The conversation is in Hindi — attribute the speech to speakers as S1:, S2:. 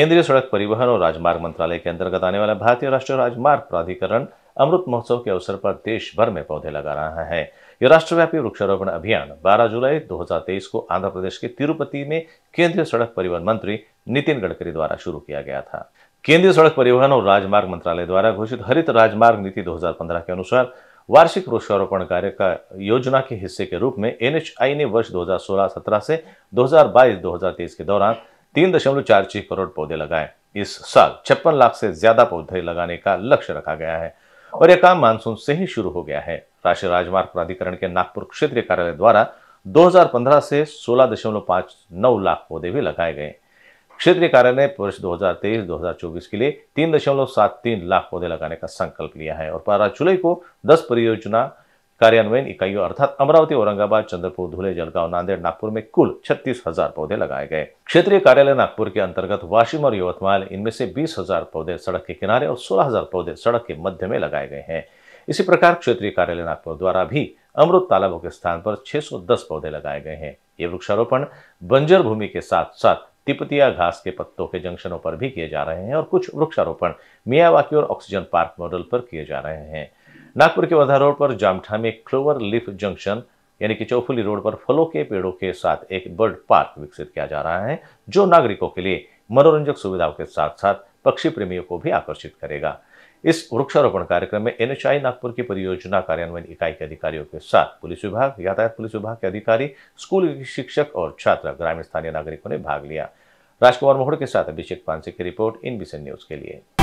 S1: केंद्रीय सड़क परिवहन और राजमार्ग मंत्रालय के अंतर्गत आने वाला भारतीय राष्ट्रीय राजमार्ग प्राधिकरण अमृत महोत्सव के अवसर पर देश भर में पौधे लगा रहा है यह राष्ट्रव्यापी वृक्षारोपण अभियान 12 जुलाई 2023 को आंध्र प्रदेश के तिरुपति में केंद्रीय सड़क परिवहन मंत्री नितिन गडकरी द्वारा शुरू किया गया था केंद्रीय सड़क परिवहन और राजमार्ग मंत्रालय द्वारा घोषित हरित राजमार्ग नीति 2015 के अनुसार वार्षिक वृक्षारोपण कार्य का योजना के हिस्से के रूप में एनएचआई ने वर्ष 2016-17 से 2022-2023 के दौरान तीन दशमलव चार छह करोड़ पौधे लगाए इस साल छप्पन लाख से ज्यादा पौधे लगाने का लक्ष्य रखा गया है और यह काम मानसून से ही शुरू हो गया है राष्ट्रीय राजमार्ग प्राधिकरण के नागपुर क्षेत्रीय कार्यालय द्वारा 2015 से सोलह लाख पौधे भी लगाए गए क्षेत्रीय कार्यालय ने वर्ष 2023-2024 के लिए 3.73 लाख पौधे लगाने का संकल्प लिया है और बारह जुलाई को 10 परियोजना कार्यान्वयन इकाइयों अर्थात अमरावती औरंगाबाद चंद्रपुर धुले जलगांव नांदेड़ नागपुर में कुल छत्तीस हजार पौधे लगाए गए क्षेत्रीय कार्यालय नागपुर के अंतर्गत वाशिम और यवतमाल इनमें से बीस हजार पौधे सड़क के किनारे और सोलह हजार पौधे सड़क के मध्य में लगाए गए हैं इसी प्रकार क्षेत्रीय कार्यालय नागपुर द्वारा भी अमृत तालाबों के स्थान पर छह पौधे लगाए गए हैं ये वृक्षारोपण बंजर भूमि के साथ साथ तिपतिया घास के पत्तों के जंक्शनों पर भी किए जा रहे हैं और कुछ वृक्षारोपण मियावाकी और ऑक्सीजन पार्क मॉडल पर किए जा रहे हैं नागपुर के वधा रोड पर जामठा में क्लोवर लीफ जंक्शन यानी कि चौफुली रोड पर फलों के पेड़ों के साथ एक बर्ड पार्क विकसित किया जा रहा है जो नागरिकों के लिए मनोरंजक सुविधाओं के साथ साथ पक्षी प्रेमियों को भी आकर्षित करेगा इस वृक्षारोपण कार्यक्रम में एनएचआई नागपुर की परियोजना कार्यान्वयन इकाई के अधिकारियों के साथ पुलिस विभाग यातायात पुलिस विभाग के अधिकारी स्कूल के शिक्षक और छात्र ग्रामीण स्थानीय नागरिकों ने भाग लिया राजकुमार मोहड़ के साथ अभिषेक पांसे की रिपोर्ट इन न्यूज के लिए